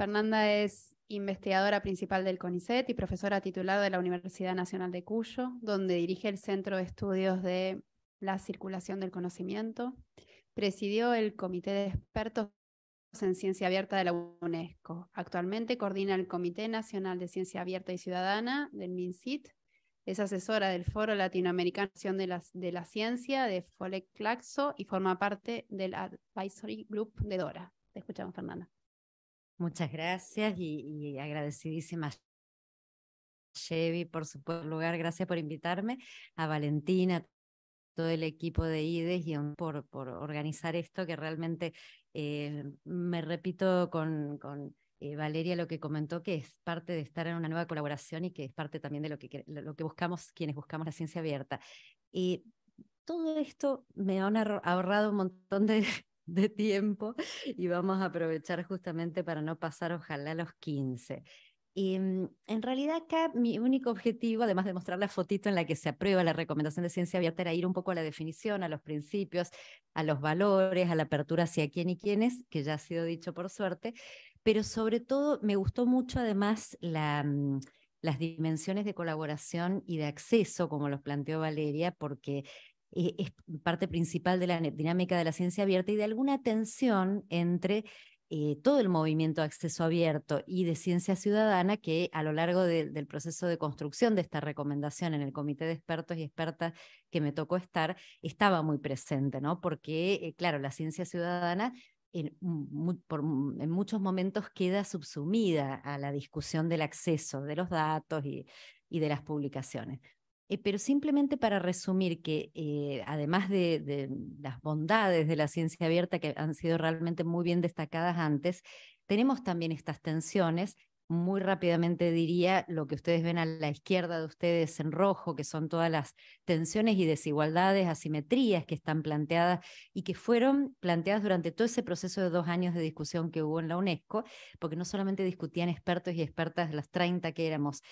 Fernanda es investigadora principal del CONICET y profesora titulada de la Universidad Nacional de Cuyo, donde dirige el Centro de Estudios de la Circulación del Conocimiento. Presidió el Comité de Expertos en Ciencia Abierta de la UNESCO. Actualmente coordina el Comité Nacional de Ciencia Abierta y Ciudadana del MINCIT. Es asesora del Foro Latinoamericano de la, Ciencia de Folec Claxo y forma parte del Advisory Group de DORA. Te escuchamos, Fernanda. Muchas gracias y, agradecidísimas agradecidísima Chevy por su lugar. Gracias por invitarme. A Valentina, todo el equipo de IDES y por, por organizar esto que realmente eh, me repito con, con eh, Valeria lo que comentó, que es parte de estar en una nueva colaboración y que es parte también de lo que, lo que buscamos quienes buscamos la ciencia abierta. Y todo esto me ha ahorrado un montón de, de tiempo y vamos a aprovechar justamente para no pasar, ojalá, los 15. Y, mm, en realidad acá mi único objetivo, además de mostrar la fotito en la que se aprueba la recomendación de ciencia abierta, era ir un poco a la definición, a los principios, a los valores, a la apertura hacia quién y quiénes, que ya ha sido dicho por suerte, pero sobre todo me gustó mucho además mm, las dimensiones de colaboración y de acceso, como los planteó Valeria, porque eh, es parte principal de la dinámica de la ciencia abierta y de alguna tensión entre eh, todo el movimiento de acceso abierto y de ciencia ciudadana que a lo largo del proceso de construcción de esta recomendación en el comité de expertos y expertas que me tocó estar, estaba muy presente, ¿no? Porque, eh, claro, la ciencia ciudadana mm, en, muchos momentos queda subsumida a la discusión del acceso de los datos y de las publicaciones. Eh, pero simplemente para resumir que eh, además de, las bondades de la ciencia abierta que han sido realmente muy bien destacadas antes, tenemos también estas tensiones. Muy rápidamente diría lo que ustedes ven a la izquierda de ustedes en rojo, que son todas las tensiones y desigualdades, asimetrías que están planteadas y que fueron planteadas durante todo ese proceso de dos años de discusión que hubo en la UNESCO, porque no solamente discutían expertos y expertas, de las 30 que éramos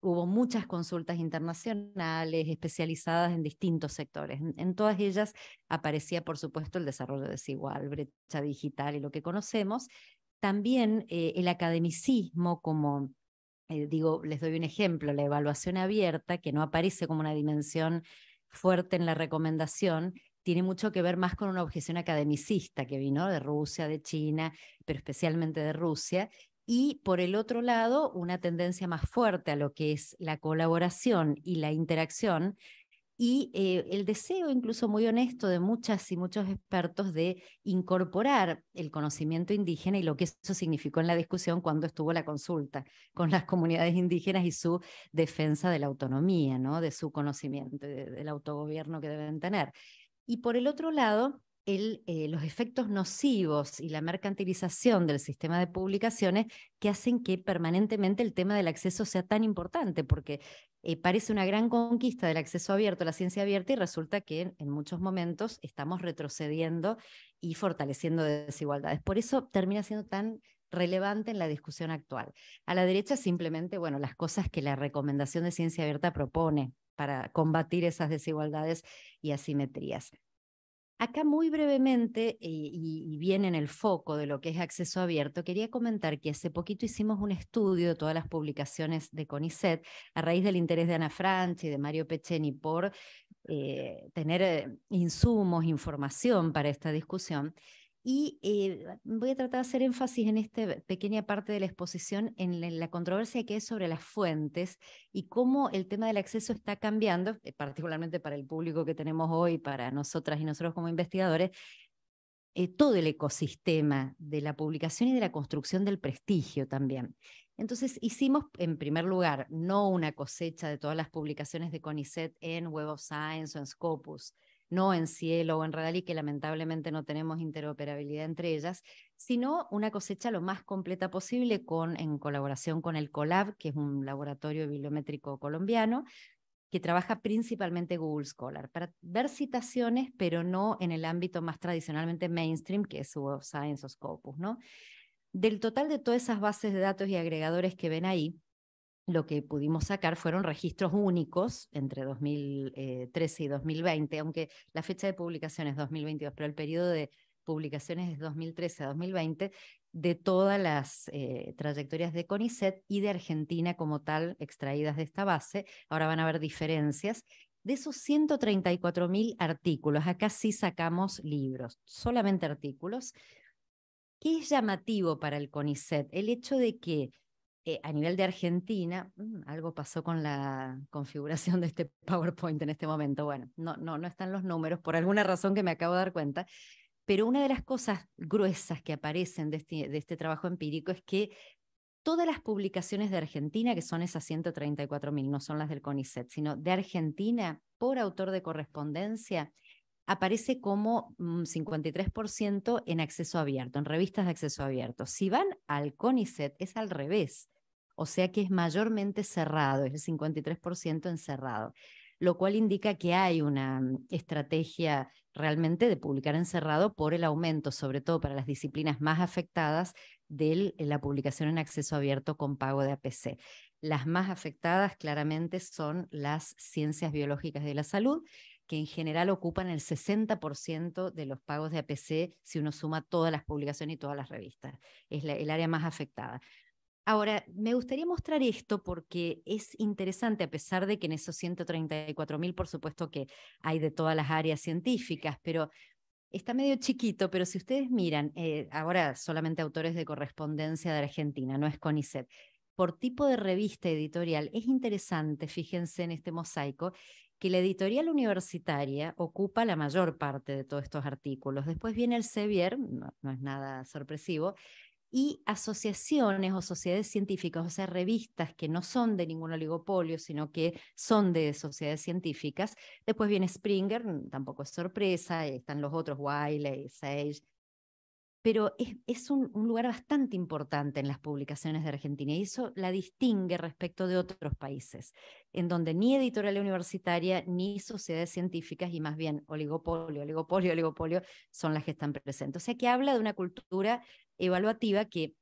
hubo muchas consultas internacionales especializadas en distintos sectores. En, todas ellas aparecía, por supuesto, el desarrollo desigual, brecha digital y lo que conocemos. También eh, el academicismo como... Eh, digo, les doy un ejemplo, la evaluación abierta, que no aparece como una dimensión fuerte en la recomendación, tiene mucho que ver más con una objeción academicista que vino de Rusia, de China, pero especialmente de Rusia, y por el otro lado, una tendencia más fuerte a lo que es la colaboración y la interacción y eh, el deseo incluso muy honesto de muchas y muchos expertos de incorporar el conocimiento indígena y lo que eso significó en la discusión cuando estuvo la consulta con las comunidades indígenas y su defensa de la autonomía, ¿no? de su conocimiento, del autogobierno que deben tener. Y por el otro lado, eh, los efectos nocivos y la mercantilización del sistema de publicaciones que hacen que permanentemente el tema del acceso sea tan importante, porque eh, parece una gran conquista del acceso abierto a la ciencia abierta y resulta que en, en, muchos momentos estamos retrocediendo y fortaleciendo desigualdades. Por eso termina siendo tan relevante en la discusión actual. A la derecha simplemente, bueno, las cosas que la recomendación de ciencia abierta propone para combatir esas desigualdades y asimetrías. Acá muy brevemente, eh, y, bien en el foco de lo que es acceso abierto, quería comentar que hace poquito hicimos un estudio de todas las publicaciones de CONICET a raíz del interés de Ana Franchi y de Mario Pecheni por eh, tener eh, insumos, información para esta discusión. Y eh, voy a tratar de hacer énfasis en esta pequeña parte de la exposición, en la, controversia que es sobre las fuentes y cómo el tema del acceso está cambiando, eh, particularmente para el público que tenemos hoy, para nosotras y nosotros como investigadores, eh, todo el ecosistema de la publicación y de la construcción del prestigio también. Entonces hicimos, en primer lugar, no una cosecha de todas las publicaciones de CONICET en Web of Science o en Scopus, no en Cielo o en y que lamentablemente no tenemos interoperabilidad entre ellas, sino una cosecha lo más completa posible con, en colaboración con el COLAB, que es un laboratorio bibliométrico colombiano, que trabaja principalmente Google Scholar, para ver citaciones, pero no en el ámbito más tradicionalmente mainstream, que es Web Science o Scopus, ¿no? Del total de todas esas bases de datos y agregadores que ven ahí, lo que pudimos sacar fueron registros únicos entre 2013 eh, y 2020, aunque la fecha de publicación es 2022, pero el periodo de publicaciones es 2013 a 2020, de todas las eh, trayectorias de CONICET y de Argentina como tal, extraídas de esta base. Ahora van a haber diferencias. De esos 134.000 artículos, acá sí sacamos libros, solamente artículos. ¿Qué es llamativo para el CONICET? El hecho de que eh, a nivel de Argentina, mm, algo pasó con la configuración de este PowerPoint en este momento. Bueno, no, no, no están los números por alguna razón que me acabo de dar cuenta. Pero una de las cosas gruesas que aparecen de este, de este trabajo empírico es que todas las publicaciones de Argentina, que son esas 134.000, no son las del CONICET, sino de Argentina por autor de correspondencia, aparece como 53% mm, en acceso abierto, en revistas de acceso abierto. Si van al CONICET, es al revés, o sea que es mayormente cerrado, es el 53% encerrado, lo cual indica que hay una mm, estrategia realmente de publicar encerrado por el aumento, sobre todo para las disciplinas más afectadas, de eh, la publicación en acceso abierto con pago de APC. Las más afectadas claramente son las ciencias biológicas de la salud, que en general ocupan el 60% de los pagos de APC si uno suma todas las publicaciones y todas las revistas. Es el área más afectada. Ahora, me gustaría mostrar esto porque es interesante, a pesar de que en esos 134.000, por supuesto que hay de todas las áreas científicas, pero está medio chiquito, pero si ustedes miran, eh, ahora solamente autores de correspondencia de Argentina, no es CONICET, por tipo de revista editorial, es interesante, fíjense en este mosaico, que la editorial universitaria ocupa la mayor parte de todos estos artículos. Después viene el Sevier, no, es nada sorpresivo, y asociaciones o sociedades científicas, o sea, revistas que no son de ningún oligopolio, sino que son de sociedades científicas. Después viene Springer, tampoco es sorpresa, están los otros, Wiley, Sage, pero es, un, lugar bastante importante en las publicaciones de Argentina y eso la distingue respecto de otros países, en donde ni editorial universitaria ni sociedades científicas y más bien oligopolio, oligopolio, oligopolio son las que están presentes. O sea que habla de una cultura evaluativa que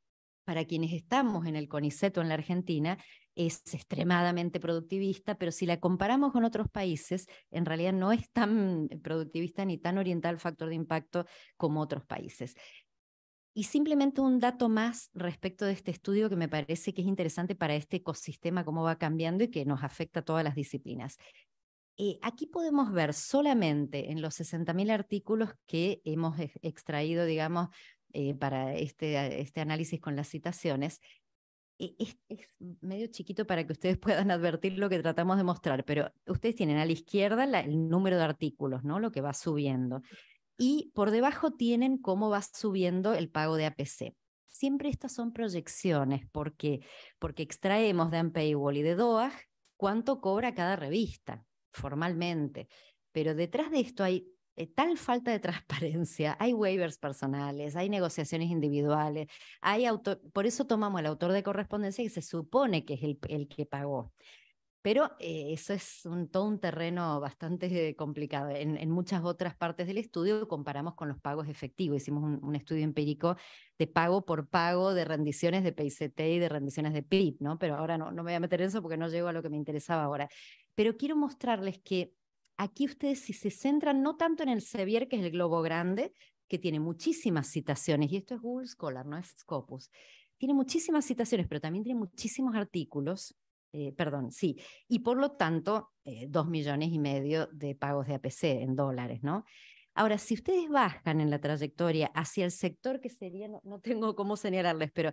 para quienes estamos en el CONICET en la Argentina es extremadamente productivista, pero si la comparamos con otros países, en realidad no es tan productivista ni tan orientada al factor de impacto como otros países. Y simplemente un dato más respecto de este estudio que me parece que es interesante para este ecosistema, cómo va cambiando y que nos afecta a todas las disciplinas. Eh, aquí podemos ver solamente en los 60.000 artículos que hemos extraído, digamos, eh, para este, este, análisis con las citaciones, eh, es, medio chiquito para que ustedes puedan advertir lo que tratamos de mostrar, pero ustedes tienen a la izquierda el número de artículos, ¿no? Lo que va subiendo y por debajo tienen cómo va subiendo el pago de APC. Siempre estas son proyecciones porque, porque extraemos de Unpaywall y de DOAG cuánto cobra cada revista formalmente. Pero detrás de esto hay eh, tal falta de transparencia, hay waivers personales, hay negociaciones individuales, hay por eso tomamos el autor de correspondencia que se supone que es el que pagó. Pero eh, eso es un, todo un terreno bastante complicado. En, muchas otras partes del estudio comparamos con los pagos efectivos. Hicimos un, estudio empírico de pago por pago de rendiciones de PICT y de rendiciones de PIB, ¿no? Pero ahora no, no me voy a meter en eso porque no llego a lo que me interesaba ahora. Pero quiero mostrarles que aquí ustedes si se centran no tanto en el Sevier, que es el globo grande, que tiene muchísimas citaciones, y esto es Google Scholar, no es Scopus, tiene muchísimas citaciones, pero también tiene muchísimos artículos eh, perdón, sí, y por lo tanto, eh, dos millones y medio de pagos de APC en dólares, ¿no? Ahora, si ustedes bajan en la trayectoria hacia el sector que sería, no, tengo cómo señalarles, pero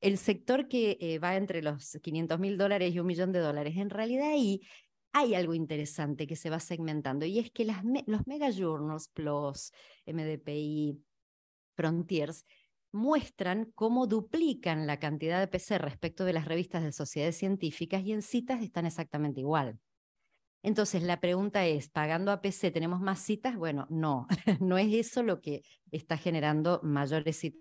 el sector que eh, va entre los 500 mil dólares y un millón de dólares, en realidad ahí hay algo interesante que se va segmentando y es que los mega plus PLOS, MDPI, Frontiers, muestran cómo duplican la cantidad de PC respecto de las revistas de sociedades científicas y en citas están exactamente igual. Entonces, la pregunta es, ¿pagando a PC tenemos más citas? Bueno, no, no es eso lo que está generando mayores citas.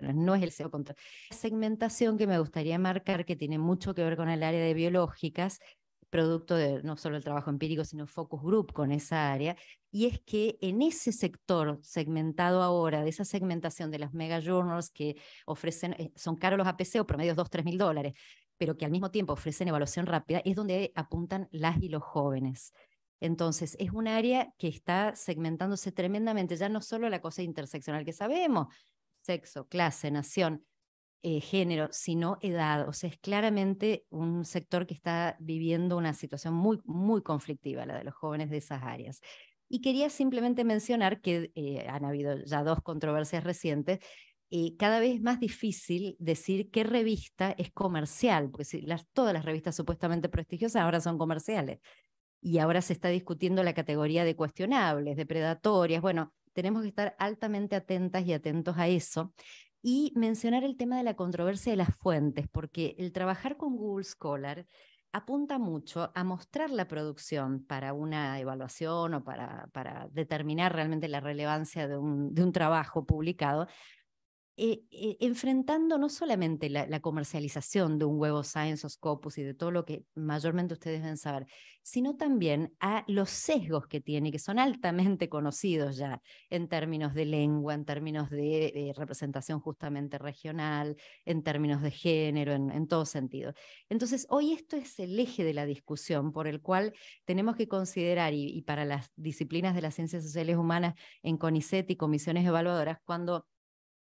No es el SEO contra. Segmentación que me gustaría marcar, que tiene mucho que ver con el área de biológicas, producto de no solo el trabajo empírico, sino focus group con esa área, y es que en ese sector segmentado ahora, de esa segmentación de las mega journals que ofrecen, eh, son caros los APC o promedios 2, 3 mil dólares, pero que al mismo tiempo ofrecen evaluación rápida, es donde apuntan las y los jóvenes. Entonces, es un área que está segmentándose tremendamente, ya no solo la cosa interseccional que sabemos, sexo, clase, nación, eh, género, sino edad. O sea, es claramente un sector que está viviendo una situación muy, muy conflictiva, la de los jóvenes de esas áreas. Y quería simplemente mencionar que eh, han habido ya dos controversias recientes. y eh, cada vez es más difícil decir qué revista es comercial, porque todas las revistas supuestamente prestigiosas ahora son comerciales. Y ahora se está discutiendo la categoría de cuestionables, de predatorias. Bueno, tenemos que estar altamente atentas y atentos a eso y mencionar el tema de la controversia de las fuentes, porque el trabajar con Google Scholar apunta mucho a mostrar la producción para una evaluación o para, para determinar realmente la relevancia de un, de un, trabajo publicado, eh, eh, enfrentando no solamente la, comercialización de un huevo Science o Scopus y de todo lo que mayormente ustedes deben saber, sino también a los sesgos que tiene, que son altamente conocidos ya en términos de lengua, en términos de, representación justamente regional, en términos de género, en, todo sentido. Entonces, hoy esto es el eje de la discusión por el cual tenemos que considerar, y para las disciplinas de las ciencias sociales humanas en CONICET y comisiones evaluadoras, cuando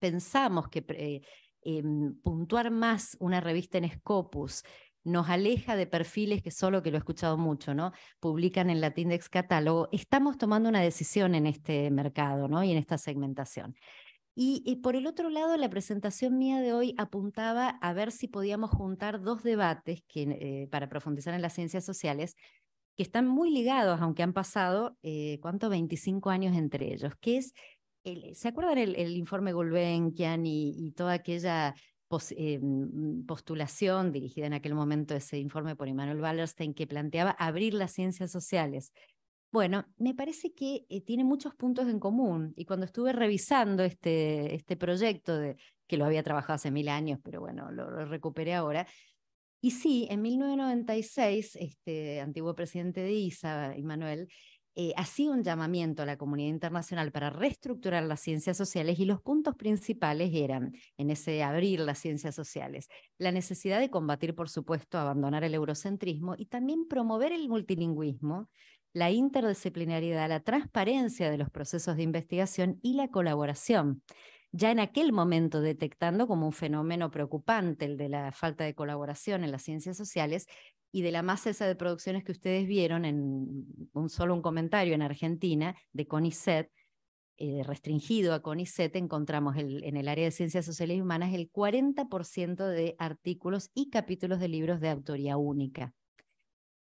pensamos que eh, em, puntuar más una revista en Scopus nos aleja de perfiles que solo que lo he escuchado mucho, ¿no? Publican en la catálogo. Estamos tomando una decisión en este mercado, ¿no? Y en esta segmentación. Y, por el otro lado, la presentación mía de hoy apuntaba a ver si podíamos juntar dos debates que, eh, para profundizar en las ciencias sociales que están muy ligados, aunque han pasado, eh, ¿cuánto? 25 años entre ellos, que es ¿Se acuerdan el, informe Gulbenkian y, toda aquella eh, mm, mm, postulación dirigida en aquel momento, ese informe por Emanuel Wallerstein, que planteaba abrir las ciencias sociales? Bueno, me parece que eh, tiene muchos puntos en común y cuando estuve revisando este, este proyecto, que lo había trabajado hace mil años, pero bueno, lo, recuperé ahora, y sí, en 1996, este antiguo presidente de ISA, emanuel eh, hacía un llamamiento a la comunidad internacional para reestructurar las ciencias sociales y los puntos principales eran, en ese abrir las ciencias sociales, la necesidad de combatir, por supuesto, abandonar el eurocentrismo y también promover el multilingüismo, la interdisciplinariedad, la transparencia de los procesos de investigación y la colaboración ya en aquel momento detectando como un fenómeno preocupante el de la falta de colaboración en las ciencias sociales y de la masa esa de producciones que ustedes vieron en un solo un comentario en Argentina de CONICET, eh, restringido a CONICET, encontramos el, en el área de ciencias sociales y humanas el 40% de artículos y capítulos de libros de autoría única.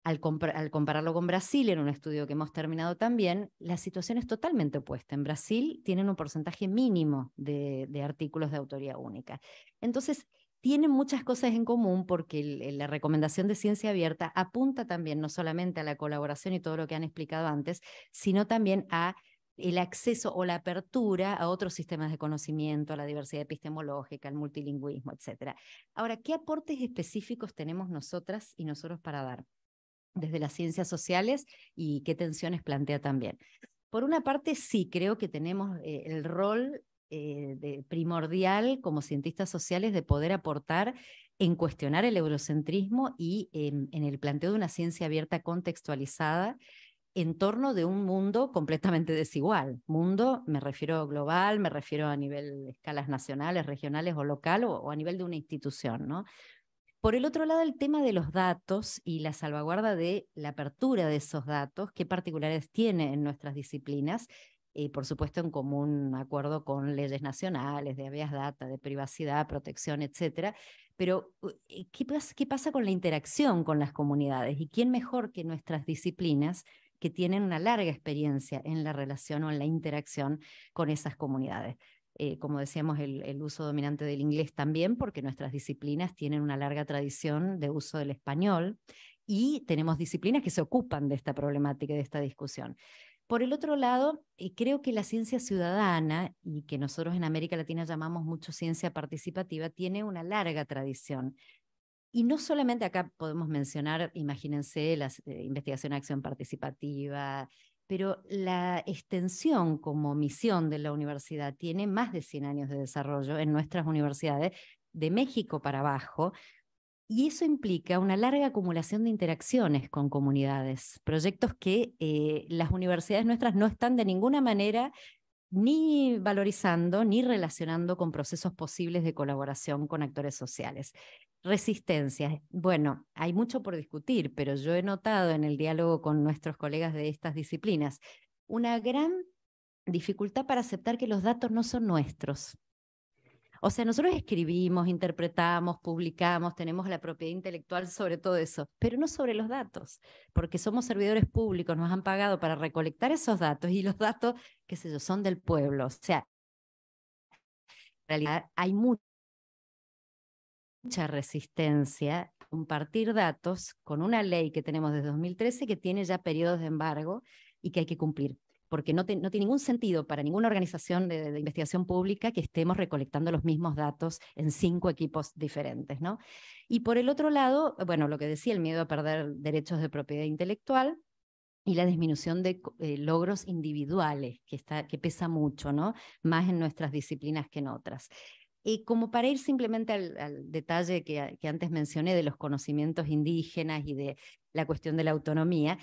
Al, compararlo con Brasil, en un estudio que hemos terminado también, la situación es totalmente opuesta. En Brasil tienen un porcentaje mínimo de, de artículos de autoría única. Entonces, tienen muchas cosas en común porque la recomendación de ciencia abierta apunta también no solamente a la colaboración y todo lo que han explicado antes, sino también a el acceso o la apertura a otros sistemas de conocimiento, a la diversidad epistemológica, al multilingüismo, etc. Ahora, ¿qué aportes específicos tenemos nosotras y nosotros para dar desde las ciencias sociales y qué tensiones plantea también? Por una parte, sí creo que tenemos eh, el rol eh, primordial como cientistas sociales de poder aportar en cuestionar el eurocentrismo y en el planteo de una ciencia abierta contextualizada en torno de un mundo completamente desigual. Mundo, me refiero global, me refiero a nivel de escalas nacionales, regionales o local, o, a nivel de una institución, Por el otro lado, el tema de los datos y la salvaguarda de la apertura de esos datos, qué particulares tiene en nuestras disciplinas y por supuesto en común acuerdo con leyes nacionales de habeas data, de privacidad, protección, etcétera. Pero, eh, ¿qué pasa, ¿qué pasa con la interacción con las comunidades? ¿Y quién mejor que nuestras disciplinas que tienen una larga experiencia en la relación o en la interacción con esas comunidades? Eh, como decíamos, el, el, uso dominante del inglés también, porque nuestras disciplinas tienen una larga tradición de uso del español y tenemos disciplinas que se ocupan de esta problemática y de esta discusión. Por el otro lado, eh, creo que la ciencia ciudadana, y que nosotros en América Latina llamamos mucho ciencia participativa, tiene una larga tradición. Y no solamente acá podemos mencionar, imagínense, la eh, investigación acción participativa, pero la extensión como misión de la universidad tiene más de 100 años de desarrollo en nuestras universidades, de México para abajo, y eso implica una larga acumulación de interacciones con comunidades, proyectos que eh, las universidades nuestras no están de ninguna manera ni valorizando ni relacionando con procesos posibles de colaboración con actores sociales. Resistencias. Bueno, hay mucho por discutir, pero yo he notado en el diálogo con nuestros colegas de estas disciplinas una gran dificultad para aceptar que los datos no son nuestros, o sea, nosotros escribimos, interpretamos, publicamos, tenemos la propiedad intelectual sobre todo eso, pero no sobre los datos, porque somos servidores públicos, nos han pagado para recolectar esos datos y los datos, qué sé yo, son del pueblo. O sea, en realidad hay mucha resistencia a compartir datos con una ley que tenemos desde 2013 que tiene ya periodos de embargo y que hay que cumplir porque no, no, tiene ningún sentido para ninguna organización de, investigación pública que estemos recolectando los mismos datos en cinco equipos diferentes. ¿no? Y por el otro lado, bueno, lo que decía, el miedo a perder derechos de propiedad intelectual, y la disminución de eh, logros individuales, que, está, que pesa mucho, ¿no? Más en nuestras disciplinas que en otras. Y como para ir simplemente al, detalle que, antes mencioné de los conocimientos indígenas y de la cuestión de la autonomía,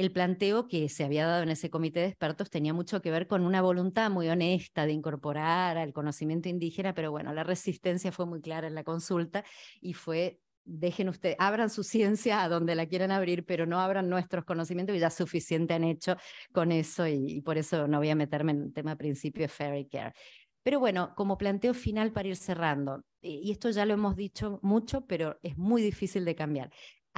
el planteo que se había dado en ese comité de expertos tenía mucho que ver con una voluntad muy honesta de incorporar al conocimiento indígena, pero bueno, la resistencia fue muy clara en la consulta y fue dejen ustedes, abran su ciencia a donde la quieran abrir, pero no abran nuestros conocimientos, y ya suficiente han hecho con eso y, por eso no voy a meterme en el tema principio de Fairy Care. Pero bueno, como planteo final para ir cerrando, y esto ya lo hemos dicho mucho, pero es muy difícil de cambiar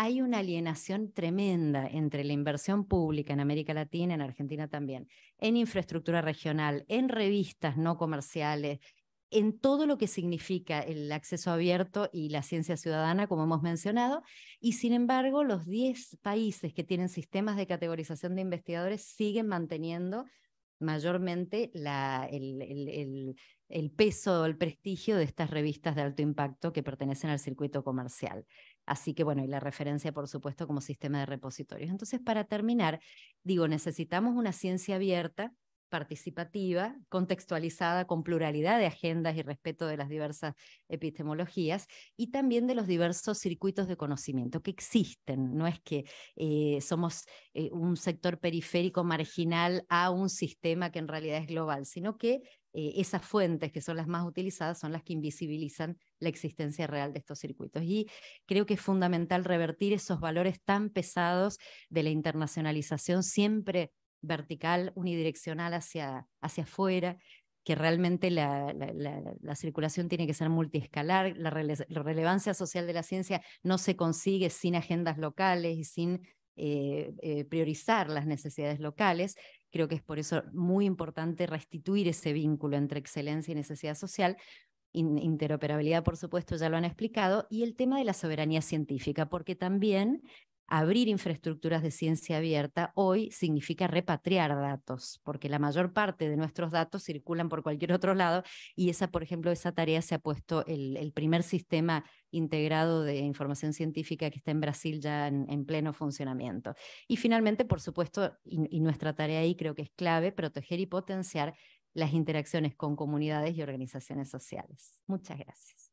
hay una alienación tremenda entre la inversión pública en América Latina, en Argentina también, en infraestructura regional, en revistas no comerciales, en todo lo que significa el acceso abierto y la ciencia ciudadana, como hemos mencionado, y sin embargo los 10 países que tienen sistemas de categorización de investigadores siguen manteniendo mayormente el, el, peso o el prestigio de estas revistas de alto impacto que pertenecen al circuito comercial. Así que bueno, y la referencia, por supuesto, como sistema de repositorios. Entonces, para terminar, digo, necesitamos una ciencia abierta participativa, contextualizada, con pluralidad de agendas y respeto de las diversas epistemologías y también de los diversos circuitos de conocimiento que existen. No es que eh, somos eh, un sector periférico marginal a un sistema que en realidad es global, sino que eh, esas fuentes que son las más utilizadas son las que invisibilizan la existencia real de estos circuitos. Y creo que es fundamental revertir esos valores tan pesados de la internacionalización siempre vertical, unidireccional hacia, hacia afuera, que realmente la, circulación tiene que ser multiescalar, la, relevancia social de la ciencia no se consigue sin agendas locales y sin eh, eh, priorizar las necesidades locales. Creo que es por eso muy importante restituir ese vínculo entre excelencia y necesidad social. interoperabilidad, por supuesto, ya lo han explicado, y el tema de la soberanía científica, porque también abrir infraestructuras de ciencia abierta hoy significa repatriar datos, porque la mayor parte de nuestros datos circulan por cualquier otro lado y esa, por ejemplo, esa tarea se ha puesto el, primer sistema integrado de información científica que está en Brasil ya en, pleno funcionamiento. Y finalmente, por supuesto, y nuestra tarea ahí creo que es clave, proteger y potenciar las interacciones con comunidades y organizaciones sociales. Muchas gracias.